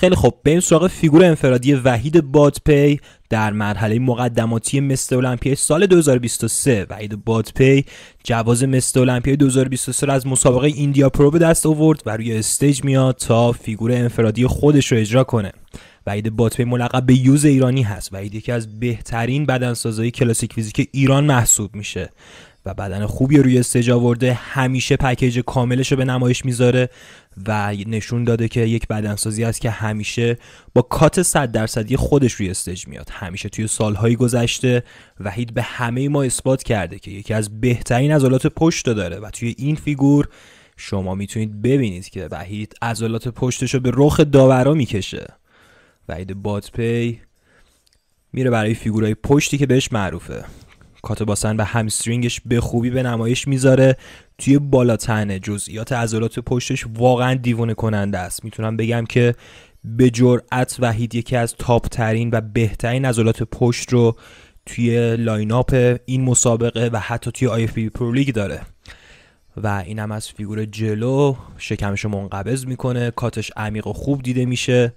خیلی خب این سراغ فیگور انفرادی وحید بادپی در مرحله مقدماتی مستر المپیا سال 2023 وحید بادپی جواز مستر المپیا 2023 از مسابقه ایندیا پرو به دست آورد و روی استیج میاد تا فیگور انفرادی خودش رو اجرا کنه وحید باطبه ملقب به یوز ایرانی هست وحید یکی از بهترین بدنسازهای کلاسیک فیزیک ایران محسوب میشه و بدن خوبی روی استیج آورده همیشه پکیج کاملش رو به نمایش میذاره و نشون داده که یک بدنسازی است که همیشه با کات صد درصدی خودش روی استج میاد همیشه توی سالهای گذشته وحید به همه ما اثبات کرده که یکی از بهترین عضلات پشت داره و توی این فیگور شما میتونید ببینید که وحید عضلات پشتش رو به رخ داورا میکشه وعید بادپی میره برای فیگورای پشتی که بهش معروفه باسن و همسترینگش به خوبی به نمایش میذاره توی بالا جزئیات عضلات پشتش واقعا دیوانه کننده است میتونم بگم که به جرعت وحید یکی از تاپ ترین و بهترین عضلات پشت رو توی لایناپ این مسابقه و حتی توی آی پرو پرولیگ داره و این هم از فیگور جلو شکمش منقبض میکنه کاتش عمیق و خوب دیده میشه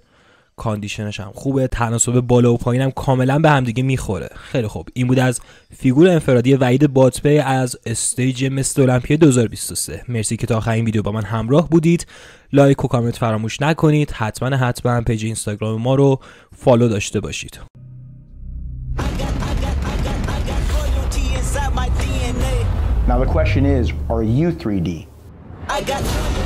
کاندیشنش هم خوبه تناسب بالا و پایینم کاملا به همدیگه میخوره خیلی خوب این بود از فیگور انفرادی وعید باتپی از استیج مست المپیا 2023 مرسی که تا آخر این ویدیو با من همراه بودید لایک و کامنت فراموش نکنید حتما حتما پیج اینستاگرام ما رو فالو داشته باشید Now the question is, are you 3D? I got